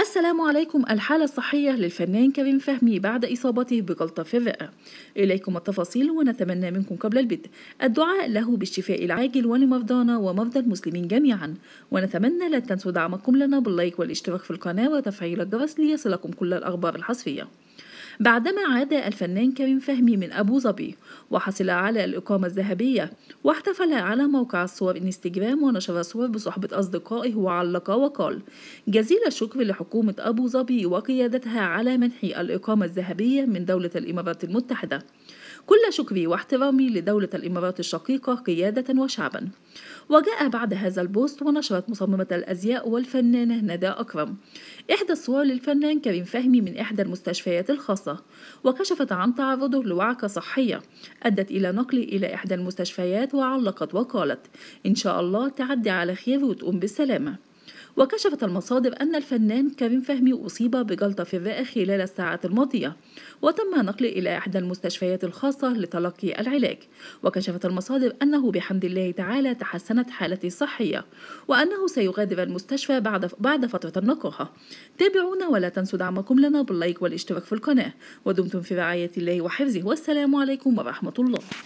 السلام عليكم الحالة الصحية للفنان كريم فهمي بعد إصابته بجلطة في الرئة إليكم التفاصيل ونتمنى منكم قبل البدء الدعاء له بالشفاء العاجل ولمرضانا ومرضى المسلمين جميعا ونتمنى لا تنسوا دعمكم لنا باللايك والاشتراك في القناة وتفعيل الجرس ليصلكم كل الأخبار الحصرية بعدما عاد الفنان كريم فهمي من أبو ظبي وحصل على الإقامة الذهبية واحتفل على موقع الصور انستجرام ونشر صور بصحبة أصدقائه وعلق وقال جزيل الشكر لحكومة أبو ظبي وقيادتها على منح الإقامة الذهبية من دولة الإمارات المتحدة كل شكري واحترامي لدولة الإمارات الشقيقة قيادة وشعبا وجاء بعد هذا البوست ونشرت مصممة الأزياء والفنانة ندى أكرم إحدى الصور للفنان كريم فهمي من إحدى المستشفيات الخاصة وكشفت عن تعرضه لوعكة صحية أدت إلى نقله إلى إحدى المستشفيات وعلقت وقالت إن شاء الله تعدي على خير وتقوم بالسلامة وكشفت المصادر أن الفنان كريم فهمي أصيب بجلطة في الرئة خلال الساعات الماضية وتم نقله إلى إحدى المستشفيات الخاصة لتلقي العلاج وكشفت المصادر أنه بحمد الله تعالى تحسنت حالته الصحية وأنه سيغادر المستشفى بعد بعد فترة النقاهة تابعونا ولا تنسوا دعمكم لنا باللايك والاشتراك في القناة ودمتم في رعاية الله وحفظه والسلام عليكم ورحمة الله